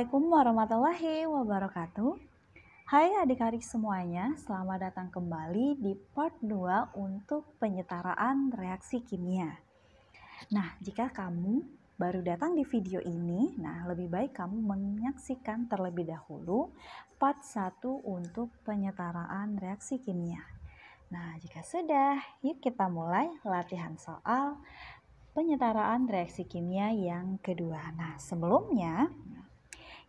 Assalamualaikum warahmatullahi wabarakatuh. Hai adik-adik semuanya, selamat datang kembali di part 2 untuk penyetaraan reaksi kimia. Nah, jika kamu baru datang di video ini, nah lebih baik kamu menyaksikan terlebih dahulu part 1 untuk penyetaraan reaksi kimia. Nah, jika sudah, yuk kita mulai latihan soal penyetaraan reaksi kimia yang kedua. Nah, sebelumnya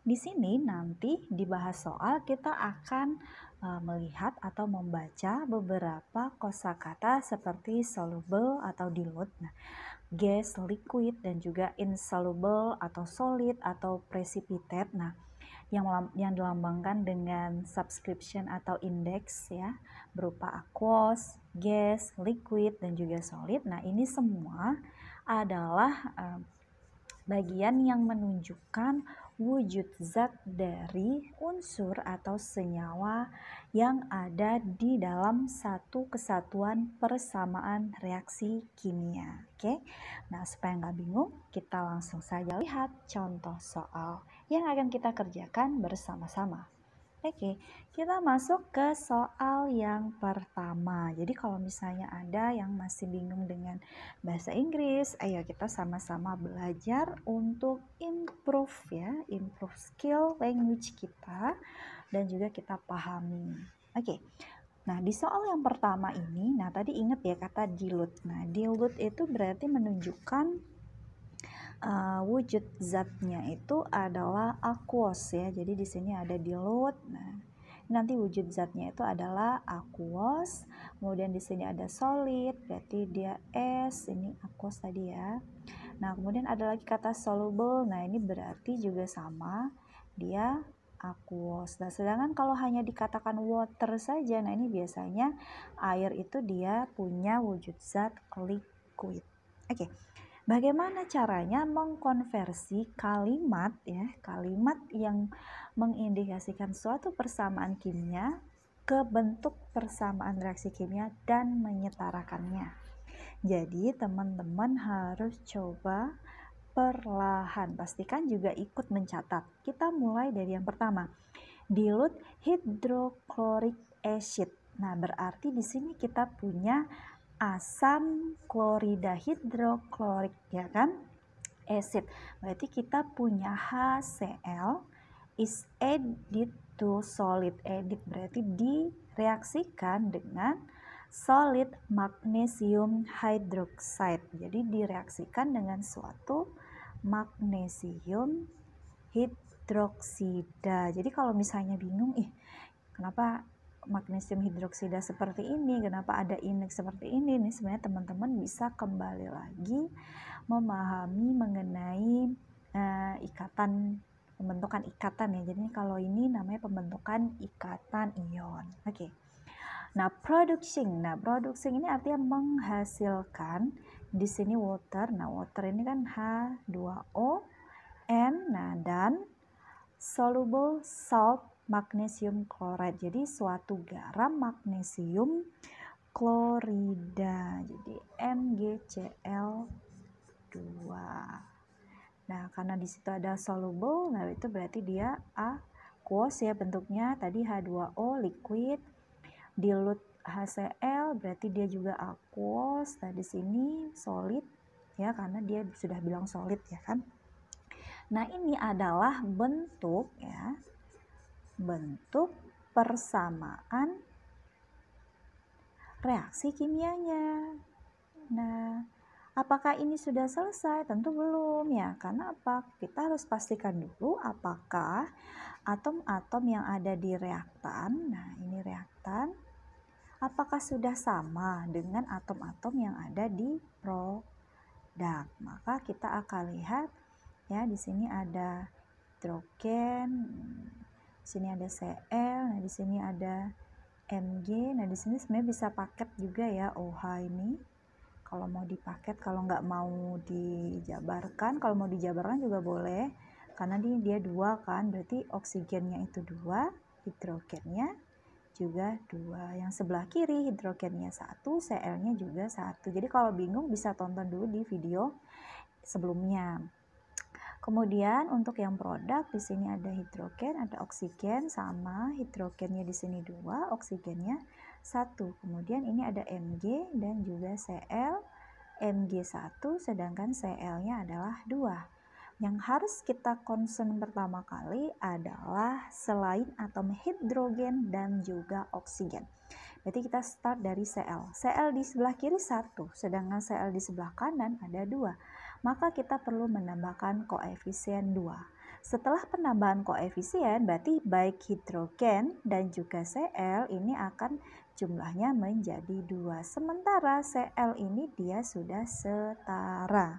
di sini nanti dibahas soal kita akan eh, melihat atau membaca beberapa kosakata seperti soluble atau dilute, nah, gas, liquid dan juga insoluble atau solid atau precipitate. Nah, yang yang dilambangkan dengan subscription atau indeks ya berupa aquos, gas, liquid dan juga solid. Nah, ini semua adalah e, bagian yang menunjukkan wujud zat dari unsur atau senyawa yang ada di dalam satu kesatuan persamaan reaksi kimia. Oke, nah supaya nggak bingung, kita langsung saja lihat contoh soal yang akan kita kerjakan bersama-sama. Oke, kita masuk ke soal yang pertama. Jadi kalau misalnya ada yang masih bingung dengan bahasa Inggris, ayo kita sama-sama belajar untuk improve ya, improve skill language kita dan juga kita pahami. Oke. Nah, di soal yang pertama ini, nah tadi ingat ya kata dilute. Nah, dilute itu berarti menunjukkan uh, wujud zatnya itu adalah aquos ya. Jadi di sini ada di laut. Nah, nanti wujud zatnya itu adalah aquos. Kemudian di sini ada solid, berarti dia es. Ini aquos tadi ya. Nah, kemudian ada lagi kata soluble. Nah, ini berarti juga sama dia aquos. Nah, sedangkan kalau hanya dikatakan water saja, nah ini biasanya air itu dia punya wujud zat liquid. Oke. Okay. Bagaimana caranya mengkonversi kalimat ya, kalimat yang mengindikasikan suatu persamaan kimia ke bentuk persamaan reaksi kimia dan menyetarakannya. Jadi teman-teman harus coba perlahan. Pastikan juga ikut mencatat. Kita mulai dari yang pertama. Dilut hidroklorik acid. Nah, berarti di sini kita punya asam klorida hidroklorik ya kan acid berarti kita punya HCl is added to solid added berarti direaksikan dengan solid magnesium hydroxide jadi direaksikan dengan suatu magnesium hidroksida jadi kalau misalnya bingung ih kenapa magnesium hidroksida seperti ini, kenapa ada indeks seperti ini? Ini sebenarnya teman-teman bisa kembali lagi memahami mengenai uh, ikatan pembentukan ikatan ya. Jadi kalau ini namanya pembentukan ikatan ion. Oke. Okay. Nah, producing. Nah, producing ini artinya menghasilkan di sini water. Nah, water ini kan H2O N nah dan soluble salt magnesium klorat. Jadi suatu garam magnesium klorida. Jadi MgCl2. Nah, karena di situ ada soluble, nah itu berarti dia aqueous ya bentuknya. Tadi H2O liquid dilute HCl berarti dia juga aqueous. Nah, di sini solid ya karena dia sudah bilang solid ya kan. Nah, ini adalah bentuk ya bentuk persamaan reaksi kimianya. Nah, apakah ini sudah selesai? Tentu belum ya, karena apa? Kita harus pastikan dulu apakah atom-atom yang ada di reaktan, nah ini reaktan, apakah sudah sama dengan atom-atom yang ada di produk? Maka kita akan lihat ya di sini ada hidrogen, sini ada CL nah di sini ada MG nah di sini sebenarnya bisa paket juga ya OH ini kalau mau dipaket kalau nggak mau dijabarkan kalau mau dijabarkan juga boleh karena ini dia dua kan berarti oksigennya itu dua hidrogennya juga dua yang sebelah kiri hidrogennya satu Cl nya juga satu jadi kalau bingung bisa tonton dulu di video sebelumnya Kemudian untuk yang produk di sini ada hidrogen, ada oksigen sama hidrogennya di sini dua, oksigennya satu. Kemudian ini ada Mg dan juga Cl. Mg1 sedangkan Cl-nya adalah dua. Yang harus kita concern pertama kali adalah selain atom hidrogen dan juga oksigen. Berarti kita start dari Cl. Cl di sebelah kiri satu, sedangkan Cl di sebelah kanan ada dua maka kita perlu menambahkan koefisien 2. Setelah penambahan koefisien, berarti baik hidrogen dan juga Cl ini akan jumlahnya menjadi dua. Sementara Cl ini dia sudah setara.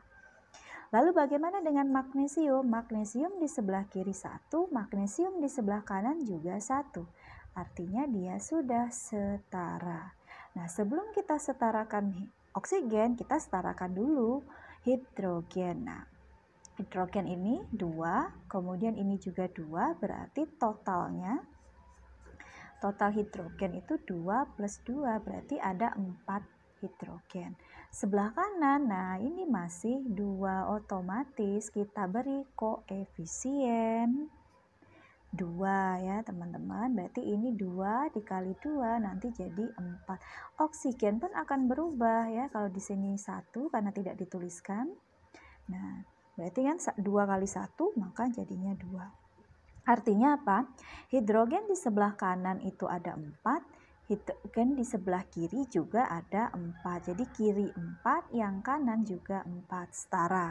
Lalu bagaimana dengan magnesium? Magnesium di sebelah kiri satu, magnesium di sebelah kanan juga satu. Artinya dia sudah setara. Nah sebelum kita setarakan oksigen, kita setarakan dulu hidrogena. Nah, hidrogen ini dua, kemudian ini juga dua, berarti totalnya total hidrogen itu dua plus dua berarti ada empat hidrogen sebelah kanan nah ini masih dua otomatis kita beri koefisien 2 ya teman-teman berarti ini 2 dikali 2 nanti jadi 4 oksigen pun akan berubah ya kalau di sini 1 karena tidak dituliskan nah berarti kan 2 kali 1 maka jadinya 2 artinya apa hidrogen di sebelah kanan itu ada 4 hidrogen di sebelah kiri juga ada 4 jadi kiri 4 yang kanan juga 4 setara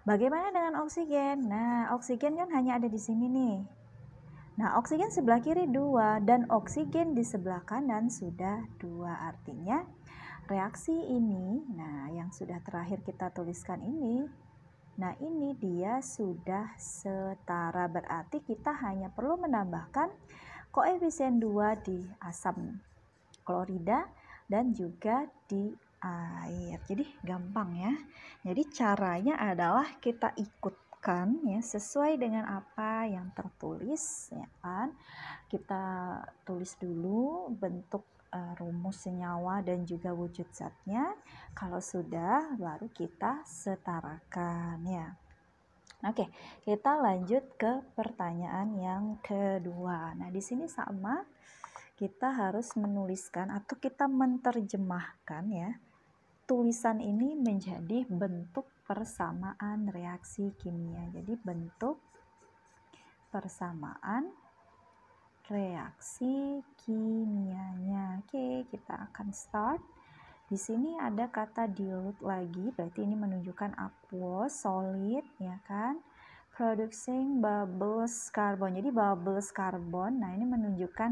Bagaimana dengan oksigen? Nah, oksigen kan hanya ada di sini nih Nah, oksigen sebelah kiri 2 dan oksigen di sebelah kanan sudah 2. Artinya reaksi ini, nah yang sudah terakhir kita tuliskan ini, nah ini dia sudah setara berarti kita hanya perlu menambahkan koefisien 2 di asam klorida dan juga di air. Jadi gampang ya. Jadi caranya adalah kita ikut terapkan ya sesuai dengan apa yang tertulis ya kan kita tulis dulu bentuk uh, rumus senyawa dan juga wujud zatnya kalau sudah baru kita setarakan ya Oke, kita lanjut ke pertanyaan yang kedua. Nah, di sini sama kita harus menuliskan atau kita menerjemahkan ya tulisan ini menjadi bentuk persamaan reaksi kimia. Jadi bentuk persamaan reaksi kimianya. Oke, kita akan start. Di sini ada kata dilute lagi, berarti ini menunjukkan aqueous, solid, ya kan? Producing bubbles karbon. Jadi bubbles karbon. nah ini menunjukkan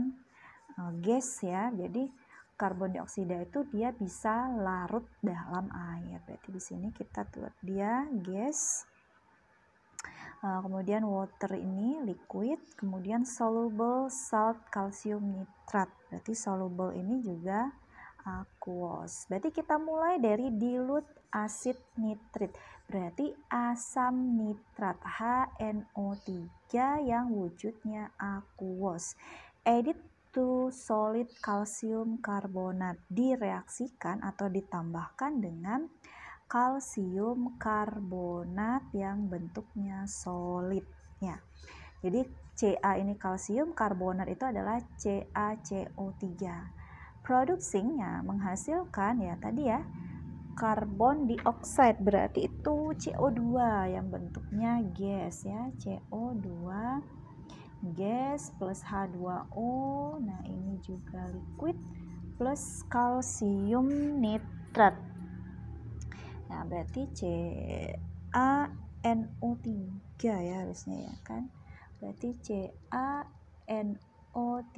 eh, gas ya. Jadi karbon dioksida itu dia bisa larut dalam air. Berarti di sini kita tuh dia gas. Eh, kemudian water ini liquid, kemudian soluble salt calcium nitrat. Berarti soluble ini juga aqueous. Berarti kita mulai dari dilute acid nitrit. Berarti asam nitrat HNO3 yang wujudnya aqueous. Edit yaitu solid kalsium karbonat direaksikan atau ditambahkan dengan kalsium karbonat yang bentuknya solid ya. Jadi Ca ini kalsium karbonat itu adalah CaCO3. Produksinya menghasilkan ya tadi ya karbon dioksida berarti itu CO2 yang bentuknya gas ya CO2 gas plus H2O nah ini juga liquid plus kalsium nitrat nah berarti CaNO3 ya harusnya ya kan berarti CaNO3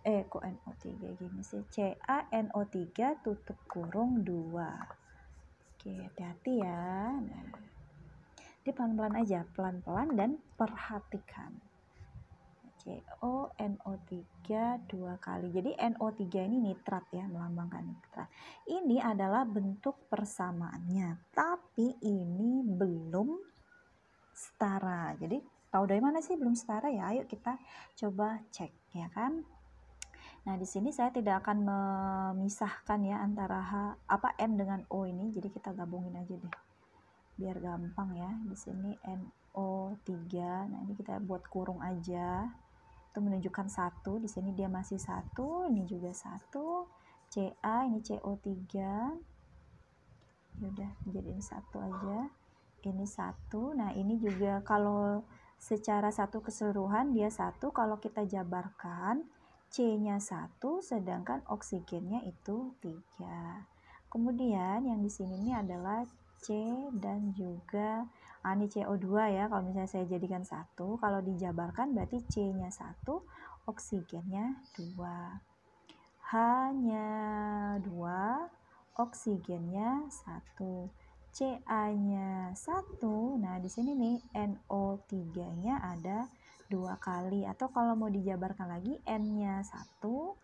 eh kok NO3 gini sih CaNO3 tutup kurung 2 oke hati-hati ya nah dia pelan-pelan aja pelan-pelan dan perhatikan CO, NO3 dua kali. Jadi NO3 ini nitrat ya, melambangkan nitrat. Ini adalah bentuk persamaannya, tapi ini belum setara. Jadi tahu dari mana sih belum setara ya? Ayo kita coba cek ya kan. Nah, di sini saya tidak akan memisahkan ya antara H, apa N dengan O ini. Jadi kita gabungin aja deh. Biar gampang ya. Di sini NO3. Nah, ini kita buat kurung aja itu menunjukkan satu di sini dia masih satu ini juga satu CA ini CO3 yaudah jadiin satu aja ini satu nah ini juga kalau secara satu keseluruhan dia satu kalau kita jabarkan C-nya satu sedangkan oksigennya itu tiga kemudian yang di sini ini adalah C dan juga ani ah, CO2 ya kalau misalnya saya jadikan satu kalau dijabarkan berarti C-nya satu oksigennya dua H-nya dua oksigennya satu Ca-nya satu nah di sini nih NO3-nya ada dua kali atau kalau mau dijabarkan lagi N-nya satu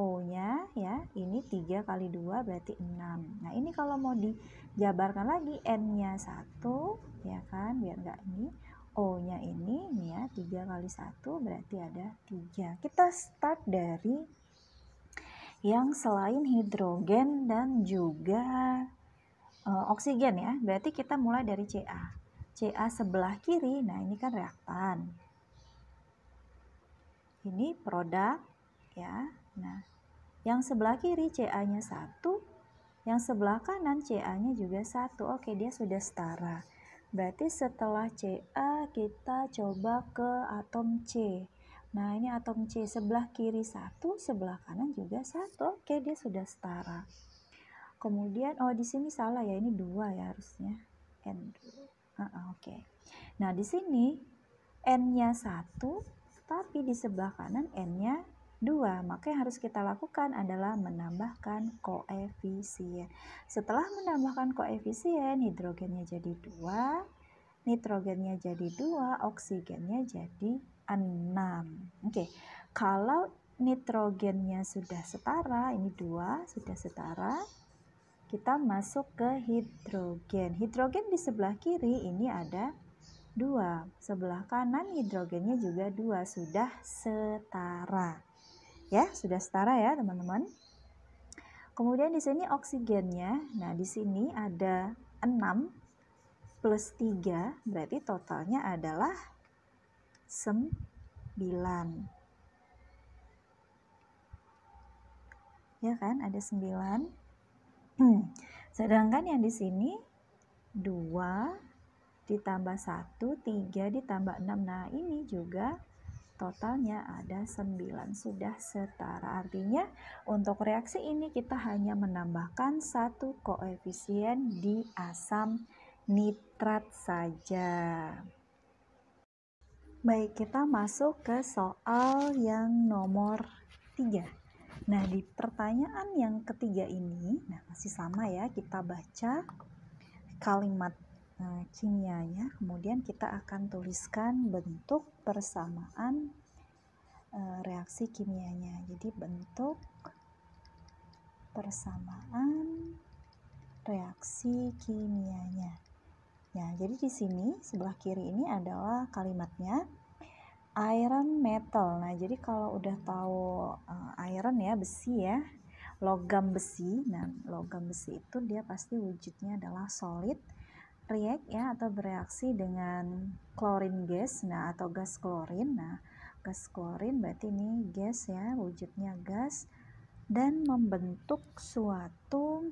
O-nya ya, ini 3 kali 2 berarti 6. Nah, ini kalau mau dijabarkan lagi N-nya 1, ya kan, biar enggak ini. O-nya ini, nih ya, 3 kali 1 berarti ada 3. Kita start dari yang selain hidrogen dan juga e, oksigen ya. Berarti kita mulai dari Ca. Ca sebelah kiri, nah ini kan reaktan. Ini produk ya. Nah, yang sebelah kiri CA-nya 1, yang sebelah kanan CA-nya juga 1. Oke, dia sudah setara. Berarti setelah CA kita coba ke atom C. Nah, ini atom C sebelah kiri 1, sebelah kanan juga 1. Oke, dia sudah setara. Kemudian, oh di sini salah ya, ini 2 ya harusnya. N. Uh, uh, Oke. Okay. Nah, di sini N-nya 1, tapi di sebelah kanan N-nya Dua, maka yang harus kita lakukan adalah menambahkan koefisien. Setelah menambahkan koefisien, hidrogennya jadi dua, nitrogennya jadi dua, oksigennya jadi enam. Oke, kalau nitrogennya sudah setara, ini dua sudah setara, kita masuk ke hidrogen. Hidrogen di sebelah kiri ini ada dua, sebelah kanan hidrogennya juga dua sudah setara. Ya, sudah setara ya, teman-teman. Kemudian di sini oksigennya. Nah, di sini ada 6 plus 3, berarti totalnya adalah 9. ya kan ada 9 hmm. sedangkan yang di sini 2 ditambah 1 3 ditambah 6 nah ini juga totalnya ada 9 sudah setara artinya untuk reaksi ini kita hanya menambahkan satu koefisien di asam nitrat saja baik kita masuk ke soal yang nomor 3 nah di pertanyaan yang ketiga ini nah masih sama ya kita baca kalimat Nah, kimianya, kemudian kita akan tuliskan bentuk persamaan eh, reaksi kimianya. Jadi bentuk persamaan reaksi kimianya. Ya, jadi di sini sebelah kiri ini adalah kalimatnya iron metal. Nah, jadi kalau udah tahu eh, iron ya besi ya, logam besi. Nah, logam besi itu dia pasti wujudnya adalah solid react ya atau bereaksi dengan klorin gas nah atau gas klorin nah gas klorin berarti ini gas ya wujudnya gas dan membentuk suatu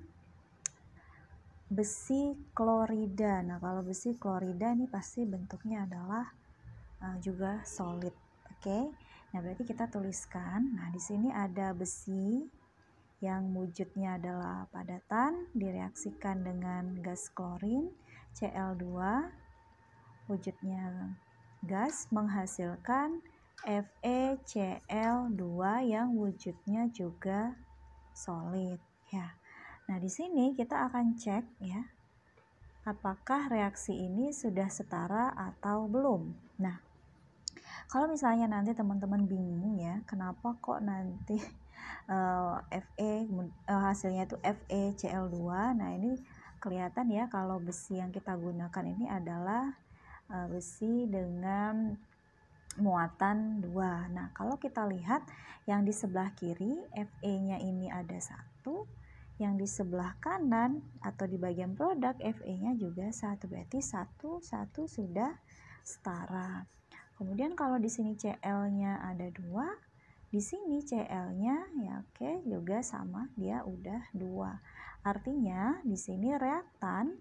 besi klorida nah kalau besi klorida ini pasti bentuknya adalah uh, juga solid oke okay? nah berarti kita tuliskan nah di sini ada besi yang wujudnya adalah padatan direaksikan dengan gas klorin Cl2 wujudnya gas menghasilkan FeCl2 yang wujudnya juga solid ya. Nah, di sini kita akan cek ya apakah reaksi ini sudah setara atau belum. Nah, kalau misalnya nanti teman-teman bingung ya, kenapa kok nanti uh, Fe uh, hasilnya itu FeCl2. Nah, ini kelihatan ya kalau besi yang kita gunakan ini adalah eh, besi dengan muatan dua. Nah, kalau kita lihat yang di sebelah kiri FE-nya ini ada satu, yang di sebelah kanan atau di bagian produk FE-nya juga satu. Berarti satu satu sudah setara. Kemudian kalau di sini CL-nya ada dua, di sini CL-nya ya oke juga sama dia udah dua. Artinya di sini reaktan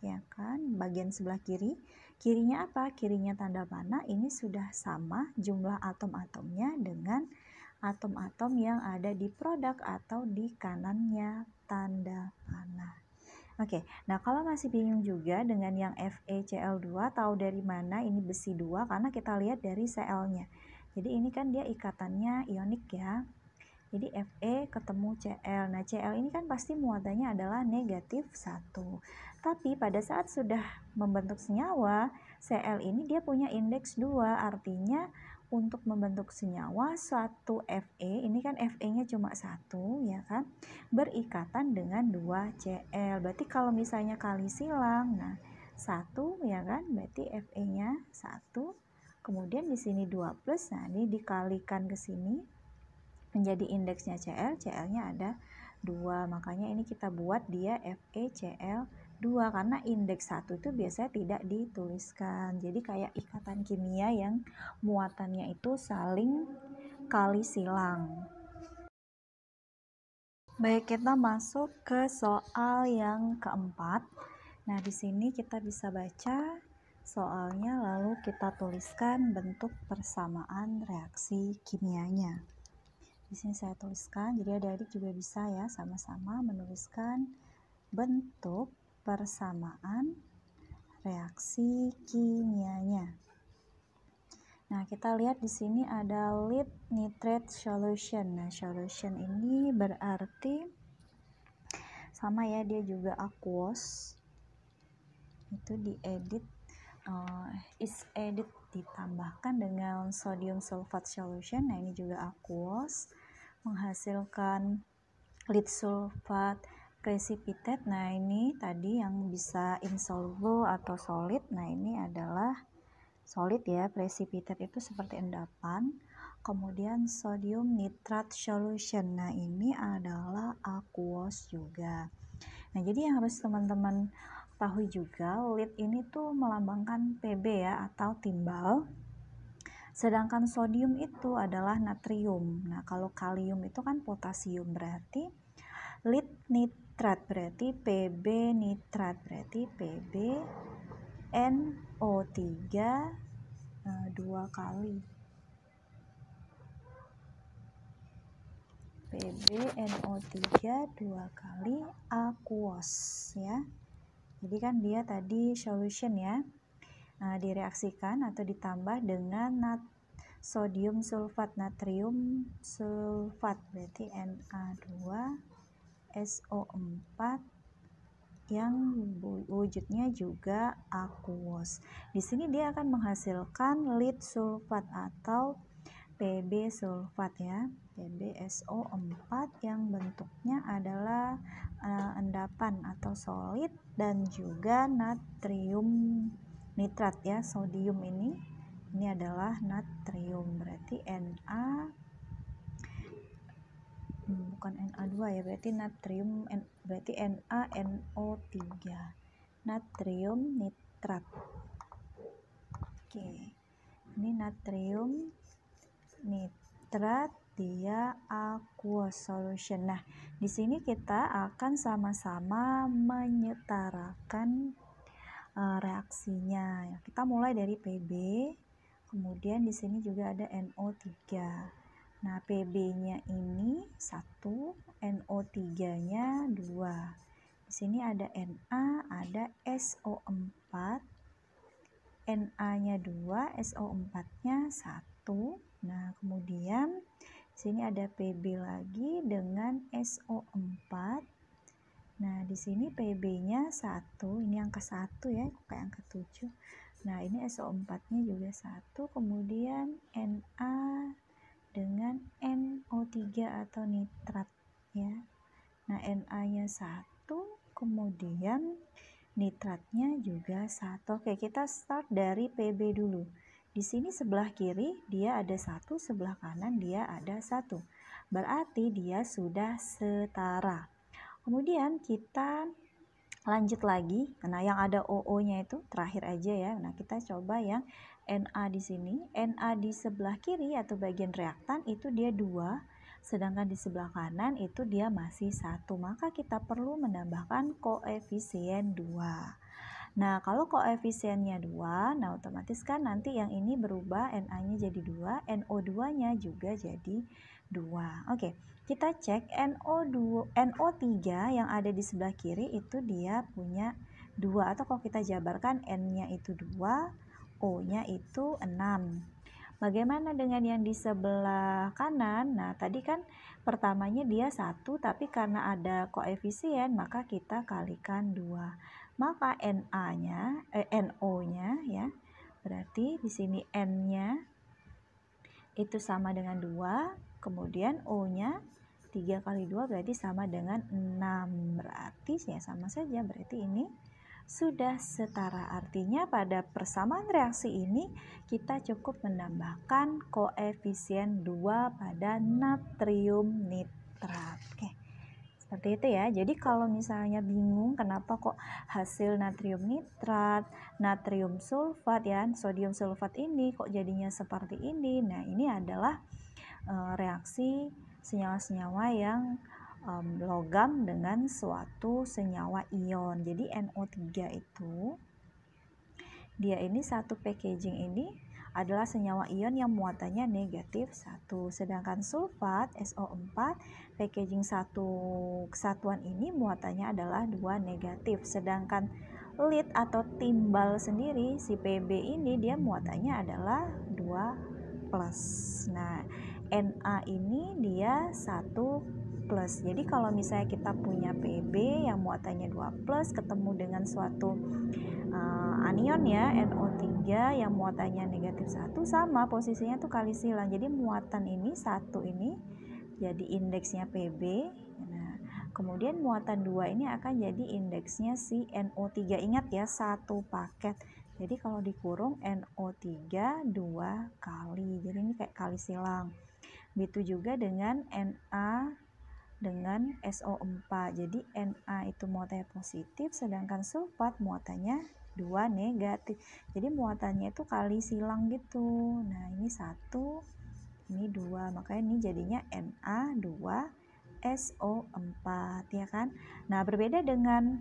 ya kan bagian sebelah kiri kirinya apa kirinya tanda panah ini sudah sama jumlah atom-atomnya dengan atom-atom yang ada di produk atau di kanannya tanda panah Oke, nah kalau masih bingung juga dengan yang FeCl2 tahu dari mana ini besi 2 karena kita lihat dari Cl-nya. Jadi ini kan dia ikatannya ionik ya. Jadi FE ketemu CL. Nah, CL ini kan pasti muatannya adalah negatif 1. Tapi pada saat sudah membentuk senyawa, CL ini dia punya indeks 2, artinya untuk membentuk senyawa satu Fe, ini kan Fe-nya cuma satu ya kan, berikatan dengan 2 Cl. Berarti kalau misalnya kali silang, nah satu ya kan, berarti Fe-nya satu. Kemudian di sini 2 plus, nah ini dikalikan ke sini menjadi indeksnya CL, CL-nya ada 2. Makanya ini kita buat dia FeCl2 karena indeks 1 itu biasanya tidak dituliskan. Jadi kayak ikatan kimia yang muatannya itu saling kali silang. Baik, kita masuk ke soal yang keempat. Nah, di sini kita bisa baca soalnya lalu kita tuliskan bentuk persamaan reaksi kimianya. Di sini saya tuliskan, jadi adik-adik juga bisa ya sama-sama menuliskan bentuk persamaan reaksi kimianya. Nah, kita lihat di sini ada lead nitrate solution. Nah, solution ini berarti sama ya, dia juga aqueous. Itu diedit uh, is edit ditambahkan dengan sodium sulfat solution. Nah, ini juga aqueous menghasilkan lead sulfat precipitate. Nah, ini tadi yang bisa insoluble atau solid. Nah, ini adalah solid ya. Precipitate itu seperti endapan. Kemudian sodium nitrat solution. Nah, ini adalah aqueous juga. Nah, jadi yang harus teman-teman tahu juga lead ini tuh melambangkan PB ya atau timbal Sedangkan sodium itu adalah natrium. Nah, kalau kalium itu kan potasium berarti lead nitrat berarti Pb nitrat berarti Pb NO3 eh, dua kali Pb NO 3 dua kali aqueous ya. Jadi kan dia tadi solution ya. Nah, direaksikan atau ditambah dengan nat sodium sulfat natrium sulfat berarti Na2SO4 yang wujudnya juga aqueous. Di sini dia akan menghasilkan lead sulfat atau PB sulfat ya, PbSO4 yang bentuknya adalah eh, endapan atau solid dan juga natrium nitrat ya sodium ini ini adalah natrium berarti Na hmm, bukan Na2 ya berarti natrium berarti NaNO3 natrium nitrat oke ini natrium nitrat dia aqueous solution nah di sini kita akan sama-sama menyetarakan Eh, reaksinya. Ya, kita mulai dari Pb, kemudian di sini juga ada NO3. Nah, Pb-nya ini 1, NO3-nya 2. Di sini ada Na, ada SO4. Na-nya 2, SO4-nya 1. Nah, kemudian di sini ada Pb lagi dengan SO4 Nah, di sini PB-nya 1, ini angka 1 ya, kayak angka 7. Nah, ini SO4-nya juga 1, kemudian Na dengan NO3 atau nitrat ya. Nah, Na-nya 1, kemudian nitratnya juga 1. Oke, kita start dari PB dulu. Di sini sebelah kiri dia ada satu, sebelah kanan dia ada satu. Berarti dia sudah setara. Kemudian kita lanjut lagi. Nah, yang ada OO-nya itu terakhir aja ya. Nah, kita coba yang Na di sini. Na di sebelah kiri atau bagian reaktan itu dia dua, sedangkan di sebelah kanan itu dia masih satu. Maka kita perlu menambahkan koefisien 2. Nah, kalau koefisiennya dua, nah otomatis kan nanti yang ini berubah Na-nya jadi dua, NO2-nya juga jadi 2. Oke, kita cek NO2, NO3 yang ada di sebelah kiri itu dia punya 2 atau kalau kita jabarkan N-nya itu 2, O-nya itu 6. Bagaimana dengan yang di sebelah kanan? Nah, tadi kan pertamanya dia satu, tapi karena ada koefisien, maka kita kalikan dua. Maka NA-nya, eh, NO-nya ya, berarti di sini N-nya itu sama dengan dua Kemudian O-nya 3 kali 2 berarti sama dengan 6. Berarti ya sama saja. Berarti ini sudah setara. Artinya pada persamaan reaksi ini kita cukup menambahkan koefisien 2 pada natrium nitrat. Oke. Seperti itu ya. Jadi kalau misalnya bingung kenapa kok hasil natrium nitrat, natrium sulfat ya, sodium sulfat ini kok jadinya seperti ini. Nah, ini adalah Eh, reaksi senyawa-senyawa yang um, logam dengan suatu senyawa ion. Jadi NO3 itu dia ini satu packaging ini adalah senyawa ion yang muatannya negatif satu. Sedangkan sulfat SO4 packaging satu kesatuan ini muatannya adalah dua negatif. Sedangkan lead atau timbal sendiri si Pb ini dia muatannya adalah dua plus. Nah, NA ini dia 1 plus. Jadi kalau misalnya kita punya PB yang muatannya 2 plus ketemu dengan suatu uh, anion ya NO3 yang muatannya negatif 1 sama posisinya tuh kali silang. Jadi muatan ini satu ini jadi indeksnya PB. Nah, kemudian muatan 2 ini akan jadi indeksnya si NO3. Ingat ya, satu paket. Jadi kalau dikurung NO3 2 kali. Jadi ini kayak kali silang. Begitu juga dengan Na dengan SO4. Jadi Na itu muatannya positif sedangkan sulfat muatannya 2 negatif. Jadi muatannya itu kali silang gitu. Nah, ini satu, ini dua. Makanya ini jadinya Na2 SO4 ya kan. Nah, berbeda dengan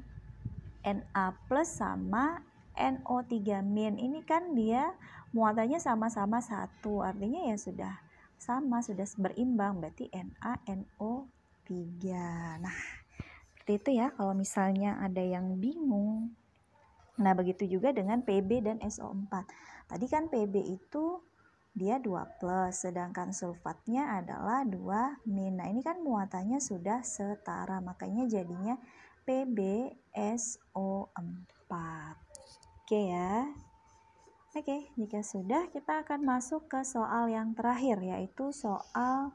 Na plus sama NO3 min. Ini kan dia muatannya sama-sama satu. Artinya ya sudah sama sudah berimbang berarti NaNO3 nah seperti itu ya kalau misalnya ada yang bingung nah begitu juga dengan Pb dan SO4 tadi kan Pb itu dia 2 plus sedangkan sulfatnya adalah 2 min nah ini kan muatannya sudah setara makanya jadinya PbSO4 oke ya Oke, jika sudah kita akan masuk ke soal yang terakhir yaitu soal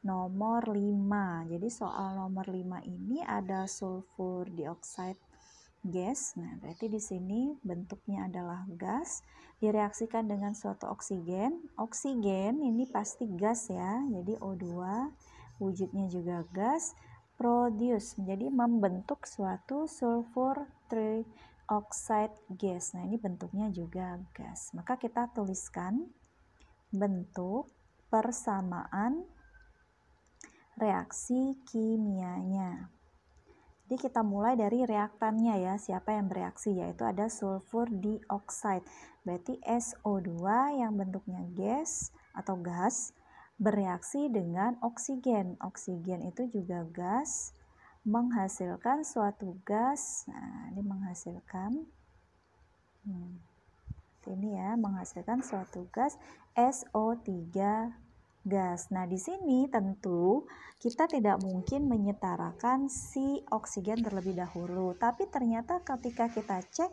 nomor 5. Jadi soal nomor 5 ini ada sulfur dioxide gas. Nah, berarti di sini bentuknya adalah gas direaksikan dengan suatu oksigen. Oksigen ini pasti gas ya. Jadi O2 wujudnya juga gas produce menjadi membentuk suatu sulfur tri oxide gas. Nah, ini bentuknya juga gas. Maka kita tuliskan bentuk persamaan reaksi kimianya. Jadi kita mulai dari reaktannya ya, siapa yang bereaksi yaitu ada sulfur dioxide. Berarti SO2 yang bentuknya gas atau gas bereaksi dengan oksigen. Oksigen itu juga gas menghasilkan suatu gas. Nah, ini menghasilkan hmm, ini ya, menghasilkan suatu gas SO3 gas. Nah, di sini tentu kita tidak mungkin menyetarakan si oksigen terlebih dahulu, tapi ternyata ketika kita cek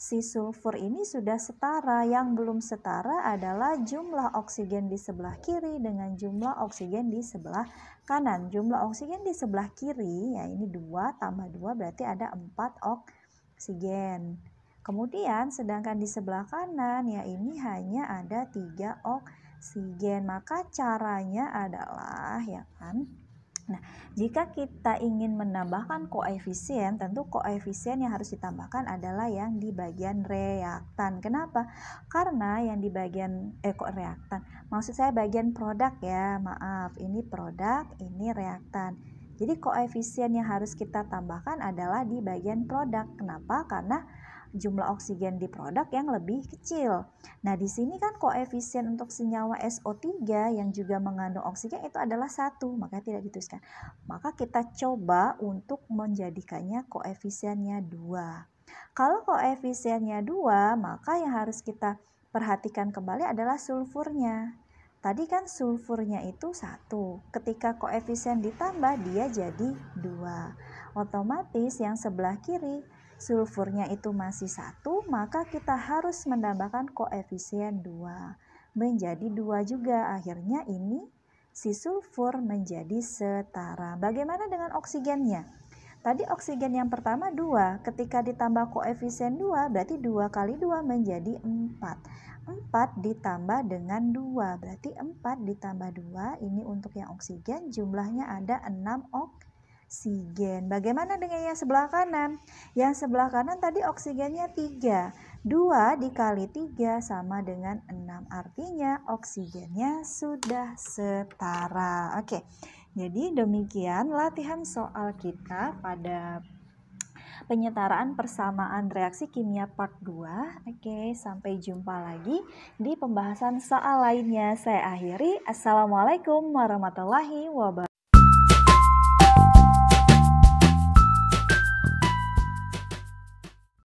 si sulfur ini sudah setara. Yang belum setara adalah jumlah oksigen di sebelah kiri dengan jumlah oksigen di sebelah kanan. Jumlah oksigen di sebelah kiri ya ini 2 tambah 2 berarti ada 4 oksigen. Kemudian sedangkan di sebelah kanan ya ini hanya ada 3 oksigen oksigen. Maka caranya adalah ya kan Nah, jika kita ingin menambahkan koefisien, tentu koefisien yang harus ditambahkan adalah yang di bagian reaktan. Kenapa? Karena yang di bagian eh kok reaktan. Maksud saya bagian produk ya, maaf. Ini produk, ini reaktan. Jadi koefisien yang harus kita tambahkan adalah di bagian produk. Kenapa? Karena jumlah oksigen di produk yang lebih kecil. Nah, di sini kan koefisien untuk senyawa SO3 yang juga mengandung oksigen itu adalah satu, maka tidak dituliskan. Maka kita coba untuk menjadikannya koefisiennya dua. Kalau koefisiennya dua, maka yang harus kita perhatikan kembali adalah sulfurnya. Tadi kan sulfurnya itu satu, ketika koefisien ditambah dia jadi dua. Otomatis yang sebelah kiri sulfurnya itu masih satu, maka kita harus menambahkan koefisien 2 menjadi dua juga. Akhirnya ini si sulfur menjadi setara. Bagaimana dengan oksigennya? Tadi oksigen yang pertama 2, ketika ditambah koefisien 2 berarti 2 kali 2 menjadi 4. 4 ditambah dengan 2 berarti 4 ditambah 2 ini untuk yang oksigen jumlahnya ada 6 ok oksigen. Bagaimana dengan yang sebelah kanan? Yang sebelah kanan tadi oksigennya 3. 2 dikali 3 sama dengan 6. Artinya oksigennya sudah setara. Oke, jadi demikian latihan soal kita pada penyetaraan persamaan reaksi kimia part 2. Oke, sampai jumpa lagi di pembahasan soal lainnya. Saya akhiri. Assalamualaikum warahmatullahi wabarakatuh.